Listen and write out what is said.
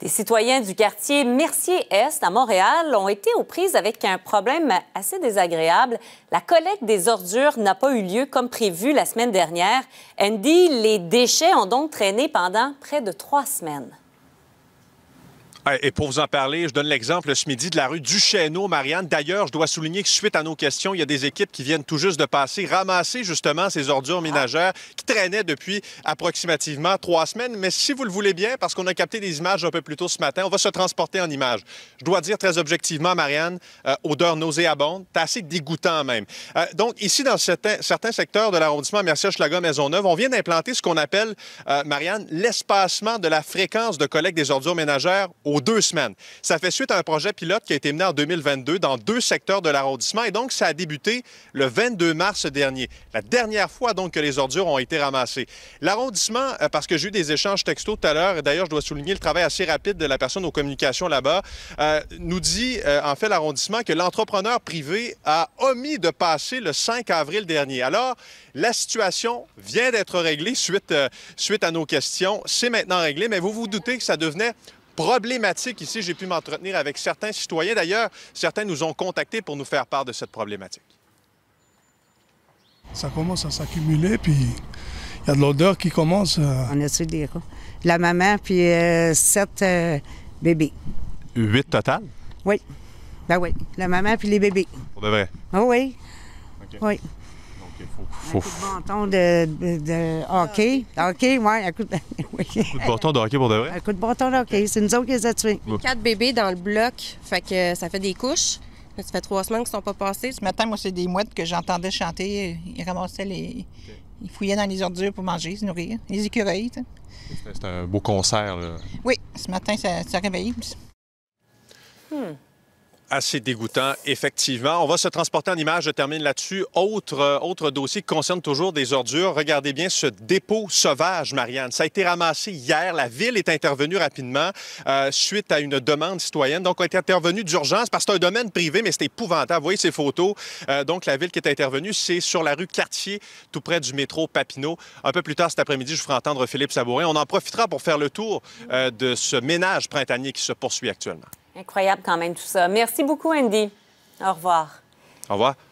Des citoyens du quartier Mercier-Est à Montréal ont été aux prises avec un problème assez désagréable. La collecte des ordures n'a pas eu lieu comme prévu la semaine dernière. Andy, les déchets ont donc traîné pendant près de trois semaines. Et pour vous en parler, je donne l'exemple ce midi de la rue Duchesneau, Marianne. D'ailleurs, je dois souligner que suite à nos questions, il y a des équipes qui viennent tout juste de passer, ramasser justement ces ordures ménagères qui traînaient depuis approximativement trois semaines. Mais si vous le voulez bien, parce qu'on a capté des images un peu plus tôt ce matin, on va se transporter en images. Je dois dire très objectivement, Marianne, euh, odeur nauséabonde, assez dégoûtant même. Euh, donc ici, dans certains, secteurs de l'arrondissement Mercier-Schlaga-Maisonneuve, on vient d'implanter ce qu'on appelle, euh, Marianne, l'espacement de la fréquence de collecte des ordures ménagères aux deux semaines. Ça fait suite à un projet pilote qui a été mené en 2022 dans deux secteurs de l'arrondissement et donc ça a débuté le 22 mars dernier. La dernière fois donc que les ordures ont été ramassées. L'arrondissement, euh, parce que j'ai eu des échanges textos tout à l'heure, et d'ailleurs je dois souligner le travail assez rapide de la personne aux communications là-bas, euh, nous dit euh, en fait l'arrondissement que l'entrepreneur privé a omis de passer le 5 avril dernier. Alors, la situation vient d'être réglée suite, suite à nos questions. C'est maintenant réglé, mais vous vous doutez que ça devenait problématique ici. J'ai pu m'entretenir avec certains citoyens. D'ailleurs, certains nous ont contactés pour nous faire part de cette problématique. Ça commence à s'accumuler, puis il y a de l'odeur qui commence. À... On a de dire. La maman, puis euh, sept euh, bébés. Huit total? Oui. Ben oui. La maman, puis les bébés. Pour de vrai? Oh oui. Oui. Un coup de bâton de, hockey. de... pour de vrai? Un coup de bâton de hockey. C'est nous autres qui les a tués. Quatre bébés dans le bloc, fait que ça fait des couches. Ça fait trois semaines qu'ils ne sont pas passés. Ce matin, moi, c'est des mouettes que j'entendais chanter. Ils ramassaient les. Ils fouillaient dans les ordures pour manger, se nourrir. Les écureuils, C'était un beau concert, là. Oui, ce matin, ça, ça réveillait. Hmm assez dégoûtant, effectivement. On va se transporter en image, je termine là-dessus. Autre, euh, autre dossier qui concerne toujours des ordures. Regardez bien ce dépôt sauvage, Marianne. Ça a été ramassé hier. La ville est intervenue rapidement euh, suite à une demande citoyenne. Donc, on été intervenu d'urgence parce que c'est un domaine privé, mais c'est épouvantable. Vous voyez ces photos. Euh, donc, la ville qui est intervenue, c'est sur la rue Cartier, tout près du métro Papineau. Un peu plus tard cet après-midi, je vous ferai entendre Philippe Sabourin. On en profitera pour faire le tour de ce ménage printanier qui se poursuit actuellement. Incroyable quand même tout ça. Merci beaucoup, Andy. Au revoir. Au revoir.